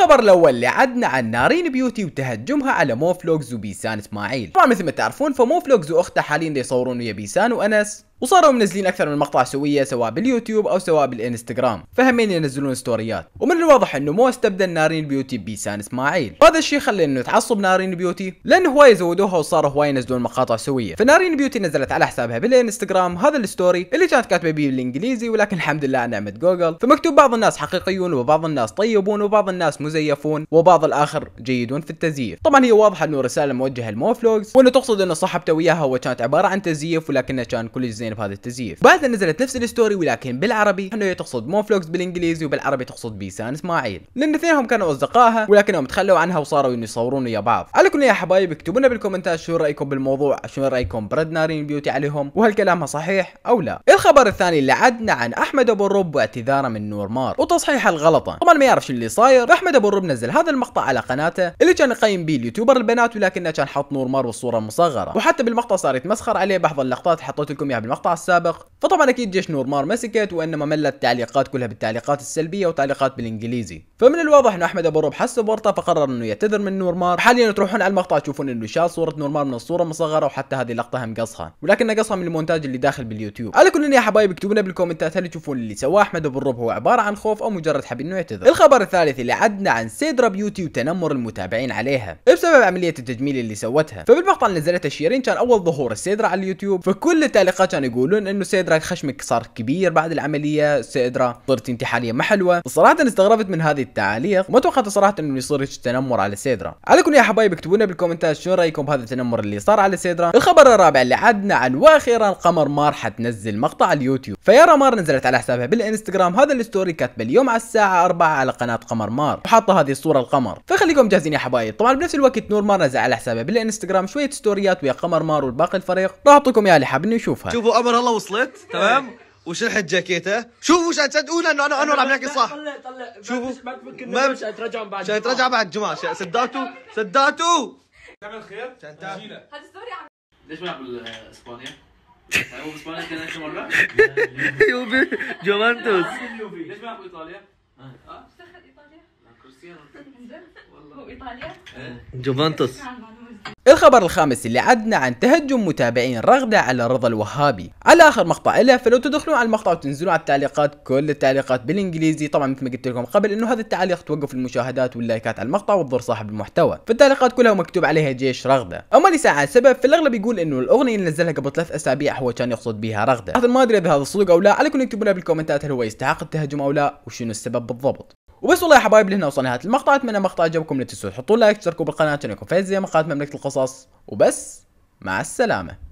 الخبر الاول اللي عدنا عن نارين بيوتي وتهجمها على موفلوكس وبيسان اسماعيل طبعا مثل ما تعرفون فموفلوكس واخته حاليا يصورون ويا بيسان وانس وصاروا منزلين اكثر من مقطع سويه سواء باليوتيوب او سواء بالانستغرام فهمين ينزلون ستوريات ومن الواضح انه مو استبدل نارين بيوتي بيسان اسماعيل وهذا الشيء خلى انه تعصب نارين بيوتي لان هواي زودوها وصار هواي ينزلون مقاطع سويه فنارين بيوتي نزلت على حسابها بالانستغرام هذا الستوري اللي كانت كاتبه بيه بالانجليزي ولكن الحمد لله على نعمه جوجل فمكتوب بعض الناس حقيقيون وبعض الناس طيبون وبعض الناس مزيفون وبعض الاخر جيدون في التزييف طبعا هي واضحه انه رساله موجهه فلوجز وانه تقصد انه صاحبته وياها وكانت عباره عن تزييف ولكنه كان كل زين مبدئيا يعني بهذا التزييف بعدها نزلت نفس الستوري ولكن بالعربي انه هي تقصد مونفلوكس بالانجليزي وبالعربي تقصد بيسان اسماعيل لان اثنينهم كانوا اصدقائها ولكنهم تخلوا عنها وصاروا يصورون ويا بعض على كل يا حبايب اكتبوا لنا بالكومنتات شو رايكم بالموضوع شو رايكم برد نارين بيوتي عليهم وهل كلامها صحيح او لا الخبر الثاني اللي عدنا عن احمد ابو الرب واعتذاره من نور مار وتصحيح الغلطه طبعا ما يعرف شو اللي صاير احمد ابو الرب نزل هذا المقطع على قناته اللي كان يقيم به اليوتيوبر البنات ولكنه كان حط نور مار والصوره مصغره وحتى بالمقطع صار يتمسخر عليه بعض اللقطات حطيت لكم اياها بالمقطع المقطع السابق فطبعا اكيد جيش نورمار مسكت وانما ملت التعليقات كلها بالتعليقات السلبيه وتعليقات بالانجليزي فمن الواضح انه احمد ابو رب حس بورطه فقرر انه يعتذر من نورمار حاليا تروحون على المقطع تشوفون انه شال صوره نورمار من الصوره مصغره وحتى هذه اللقطه هم قصها ولكن نقصها من المونتاج اللي داخل باليوتيوب على كل يا حبايب اكتبوا لنا بالكومنتات هل تشوفون اللي سواه احمد ابو الرب هو عباره عن خوف او مجرد حب انه يعتذر الخبر الثالث اللي عدنا عن سيدرا بيوتي وتنمر المتابعين عليها بسبب عمليه التجميل اللي سوتها فبالمقطع اللي نزلته شيرين كان اول ظهور السيدرا على اليوتيوب فكل التعليقات كانوا يقولون انه سيدرا خشمك صار كبير بعد العمليه سيدرا صرت انت حاليا ما حلوه صراحه استغربت من هذه التعاليق وما توقعت صراحه انه يصير تنمر على سيدرا على كل يا حبايب اكتبوا لنا بالكومنتات شو رايكم بهذا التنمر اللي صار على سيدرا الخبر الرابع اللي عدنا عن واخيرا قمر مار حتنزل مقطع على اليوتيوب فيارا مار نزلت على حسابها بالانستغرام هذا الستوري كاتبه اليوم على الساعه 4 على قناه قمر مار وحاطه هذه الصوره القمر فخليكم جاهزين يا حبايب طبعا بنفس الوقت نور مار نزل على حسابها بالانستغرام شويه ستوريات ويا قمر مار والباقي الفريق راح اعطيكم اياها اللي حابين يشوفها شوفوا ابو امر هلا وصلت إيه. تمام وشلحت جاكيته شوفوا مش هتصدقون انه انا انور عم يحكي صح طلع طلع شوفوا ما مش هترجعهم بعد مش ترجع بعد الجمعه صدقتوا صدقتوا تعمل خير هذه ستوري ليش ما بلعب اسبانيا؟ يعني هو اسبانيا كان اخر مره يوفي جوفنتوس ليش ما بلعب ايطاليا؟ اه ايطاليا كريستيانو والله هو ايطاليا إيه. جوفنتوس الخبر الخامس اللي عدنا عن تهجم متابعين رغدة على رضا الوهابي على اخر مقطع له فلو تدخلون على المقطع وتنزلون على التعليقات كل التعليقات بالانجليزي طبعا مثل ما قلت لكم قبل انه هذا التعليق توقف المشاهدات واللايكات على المقطع وتضر صاحب المحتوى فالتعليقات كلها مكتوب عليها جيش رغدة اما اللي ساعة السبب في الاغلب يقول انه الاغنية اللي نزلها قبل ثلاث اسابيع هو كان يقصد بها رغدة ما ادري اذا هذا صدق او لا عليكم تكتبوا لنا بالكومنتات هل هو يستحق التهجم او لا وشنو السبب بالضبط وبس والله يا حبايب لهنا وصلنا نهايه المقطع اتمنى المقطع عجبكم لا تنسوا تحطوا لايك تشتركوا بالقناه يكون بالقناه زي مقاطع مملكه القصص وبس مع السلامه